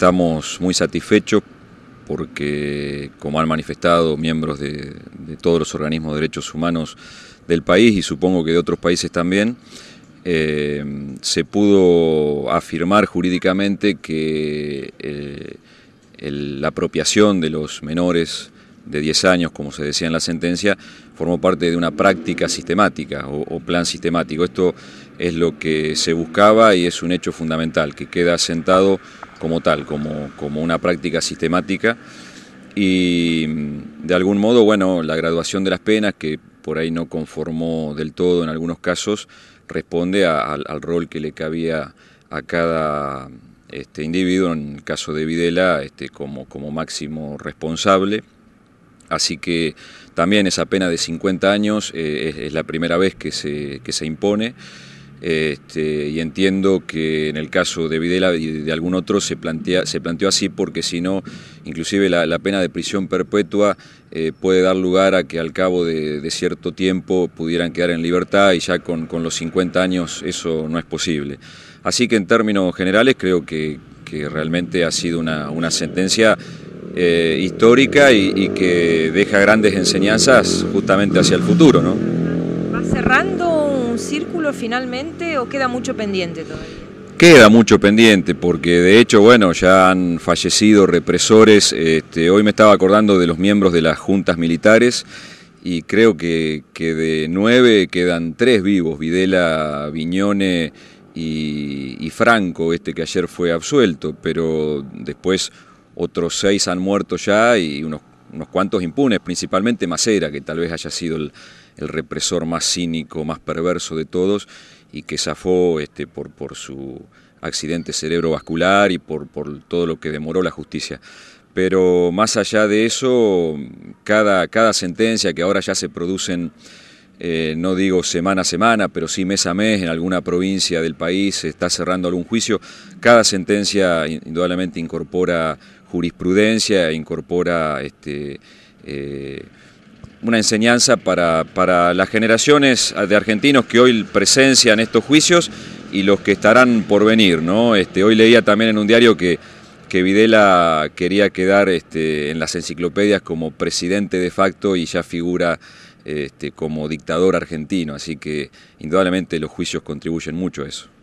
Estamos muy satisfechos porque, como han manifestado miembros de, todos los organismos de derechos humanos del país y supongo que de otros países también, eh, se pudo afirmar jurídicamente que eh, la apropiación de los menores de 10 años, como se decía en la sentencia, formó parte de una práctica sistemática o, o, plan sistemático. Esto es lo que se buscaba y es un hecho fundamental que queda asentado como tal, como, una práctica sistemática. Y mm, de algún modo, bueno, la graduación de las penas, que por ahí no conformó del todo en algunos casos, responde al, rol que le cabía a cada este, individuo, en el caso de Videla, este, como, como máximo responsable. Así que también esa pena de 50 años eh, es, es, la primera vez que se, que se impone. Este, y entiendo que en el caso de Videla y de algún otro se, plantea, se planteó así porque si no, inclusive la, pena de prisión perpetua eh, puede dar lugar a que al cabo de, cierto tiempo pudieran quedar en libertad y ya con, los 50 años eso no es posible. Así que en términos generales creo que, realmente ha sido una, sentencia eh, histórica y, y que deja grandes enseñanzas justamente hacia el futuro. ¿no? cerrando un círculo finalmente o queda mucho pendiente todavía? Queda mucho pendiente porque de hecho, bueno, ya han fallecido represores. Este, hoy me estaba acordando de los miembros de las juntas militares y creo que, de nueve quedan tres vivos, Videla, Viñone y, y Franco, este que ayer fue absuelto, pero después otros seis han muerto ya y unos unos cuantos impunes, principalmente Macera, que tal vez haya sido el, represor más cínico, más perverso de todos, y que zafó este, por, por su accidente cerebrovascular y por, por todo lo que demoró la justicia. Pero más allá de eso, cada, cada sentencia que ahora ya se producen, eh, no digo semana a semana, pero sí mes a mes en alguna provincia del país, se está cerrando algún juicio, cada sentencia indudablemente incorpora jurisprudencia, e incorpora este, eh, una enseñanza para, para, las generaciones de argentinos que hoy presencian estos juicios y los que estarán por venir. ¿no? Este, hoy leía también en un diario que, que Videla quería quedar este, en las enciclopedias como presidente de facto y ya figura este, como dictador argentino, así que indudablemente los juicios contribuyen mucho a eso.